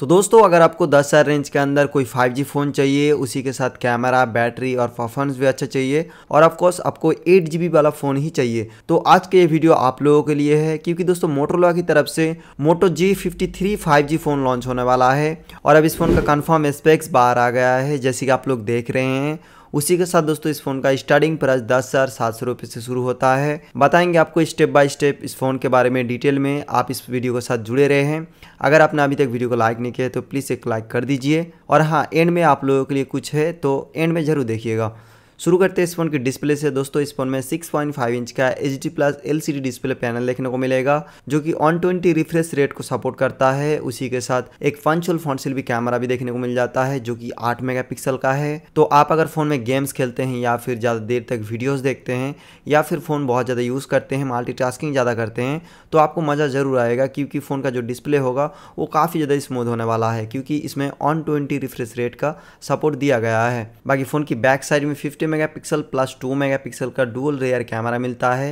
तो दोस्तों अगर आपको दस हज़ार रेंज के अंदर कोई 5G फ़ोन चाहिए उसी के साथ कैमरा बैटरी और परफॉर्मेंस भी अच्छा चाहिए और ऑफकोर्स आपको एट जी वाला फ़ोन ही चाहिए तो आज का ये वीडियो आप लोगों के लिए है क्योंकि दोस्तों मोटोरोला की तरफ से Moto G fifty three phone launch होने वाला है और अब इस फ़ोन का कन्फर्म स्पेक्स बाहर आ गया है जैसे कि आप लोग देख रहे हैं उसी के साथ दोस्तों इस फोन का स्टार्टिंग प्राइस दस हज़ार सात सौ रुपये से शुरू होता है बताएंगे आपको स्टेप बाय स्टेप इस फोन के बारे में डिटेल में आप इस वीडियो के साथ जुड़े रहे हैं अगर आपने अभी तक वीडियो को लाइक नहीं किया तो प्लीज़ एक लाइक कर दीजिए और हाँ एंड में आप लोगों के लिए कुछ है तो एंड में ज़रूर देखिएगा शुरू करते हैं इस फोन की डिस्प्ले से दोस्तों इस फोन में 6.5 इंच का H D plus L display panel देखने को मिलेगा जो कि 120 रिफ्रेश रेट को सपोर्ट करता है उसी के साथ एक पंचुअल फ्रंट सेल्फी कैमरा भी देखने को मिल जाता है जो कि 8 मेगापिक्सल का है तो आप अगर फोन में गेम्स खेलते हैं या फिर ज़्यादा देर तक वीडियोज़ देखते हैं या फिर फ़ोन बहुत ज़्यादा यूज़ करते हैं मल्टी ज़्यादा करते हैं तो आपको मज़ा ज़रूर आएगा क्योंकि फ़ोन का जो डिस्प्ले होगा वो काफ़ी ज़्यादा स्मूथ होने वाला है क्योंकि इसमें ऑन ट्वेंटी रिफ्रेश रेट का सपोर्ट दिया गया है बाकी फ़ोन की बैक साइड में fifty megapixel plus two megapixel का डुअल रेयर कैमरा मिलता है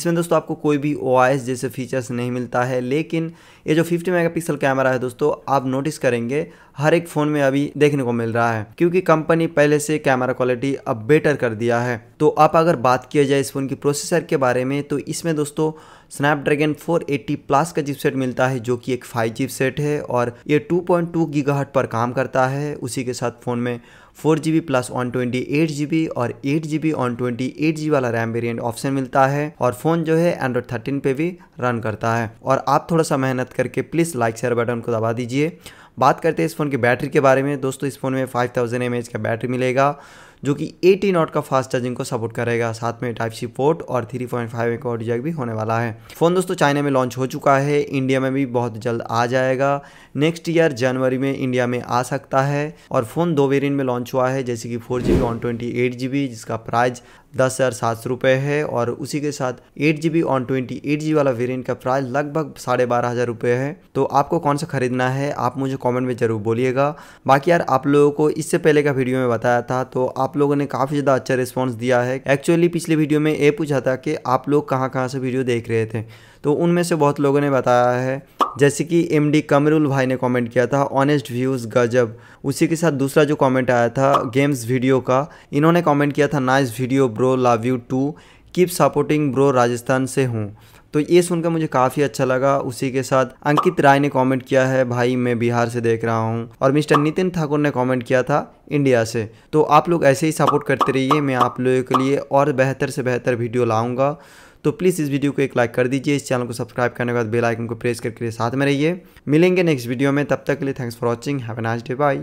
इसमें दोस्तों आपको कोई भी ओ जैसे फीचर्स नहीं मिलता है लेकिन ये जो 50 मेगापिक्सल कैमरा है दोस्तों आप नोटिस करेंगे हर एक फ़ोन में अभी देखने को मिल रहा है क्योंकि कंपनी पहले से कैमरा क्वालिटी अब बेटर कर दिया है तो आप अगर बात किया जाए इस फ़ोन की प्रोसेसर के बारे में तो इसमें दोस्तों स्नैपड्रैगन 480 प्लस का चिपसेट मिलता है जो कि एक फाइव सेट है और ये 2.2 पॉइंट पर काम करता है उसी के साथ फ़ोन में four G B plus one twenty eight G B और eight G B one twenty eight G वाला रैम वेरियंट ऑप्शन मिलता है और फ़ोन जो है एंड्रॉयड थर्टीन पे भी रन करता है और आप थोड़ा सा मेहनत करके प्लीज़ लाइक शेयर बटन को दबा दीजिए बात करते हैं इस फ़ोन की बैटरी के बारे में दोस्तों इस फ़ोन में फाइव थाउजेंड एम एच का बैटरी मिलेगा जो कि 80 नॉट का फास्ट चार्जिंग को सपोर्ट करेगा साथ में टाइप सी पोर्ट और 3.5 पॉइंट फाइव एक जैक भी होने वाला है फ़ोन दोस्तों चाइना में लॉन्च हो चुका है इंडिया में भी बहुत जल्द आ जाएगा नेक्स्ट ईयर जनवरी में इंडिया में आ सकता है और फ़ोन दो वेरियंट में लॉन्च हुआ है जैसे कि four G twenty eight G B जिसका प्राइस दस हज़ार सात सौ रुपये है और उसी के साथ eight G B one twenty eight G वाला वेरियंट का प्राइस लगभग साढ़े बारह हज़ार रुपये है तो आपको कौन सा खरीदना है आप मुझे कॉमेंट में ज़रूर बोलिएगा बाकी यार आप लोगों को इससे पहले का वीडियो में बताया था तो आप आप लोगों ने काफ़ी ज़्यादा अच्छा रिस्पॉन्स दिया है एक्चुअली पिछले वीडियो में ये पूछा था कि आप लोग कहाँ कहाँ से वीडियो देख रहे थे तो उनमें से बहुत लोगों ने बताया है जैसे कि एम डी कमरुल भाई ने कमेंट किया था ऑनेस्ट व्यूज़ गजब उसी के साथ दूसरा जो कमेंट आया था गेम्स वीडियो का इन्होंने कमेंट किया था nice video bro love you too keep supporting bro Rajasthan से हूँ तो ये सुनकर मुझे काफ़ी अच्छा लगा उसी के साथ अंकित राय ने कमेंट किया है भाई मैं बिहार से देख रहा हूँ और मिस्टर नितिन ठाकुर ने कमेंट किया था इंडिया से तो आप लोग ऐसे ही सपोर्ट करते रहिए मैं आप लोगों के लिए और बेहतर से बेहतर वीडियो लाऊंगा तो प्लीज़ इस वीडियो को एक लाइक कर दीजिए इस चैनल को सब्सक्राइब करने के बाद बेल आइकन को प्रेस करके साथ में रहिए मिलेंगे नेक्स्ट वीडियो में तब तक के लिए thanks for watching have a nice day by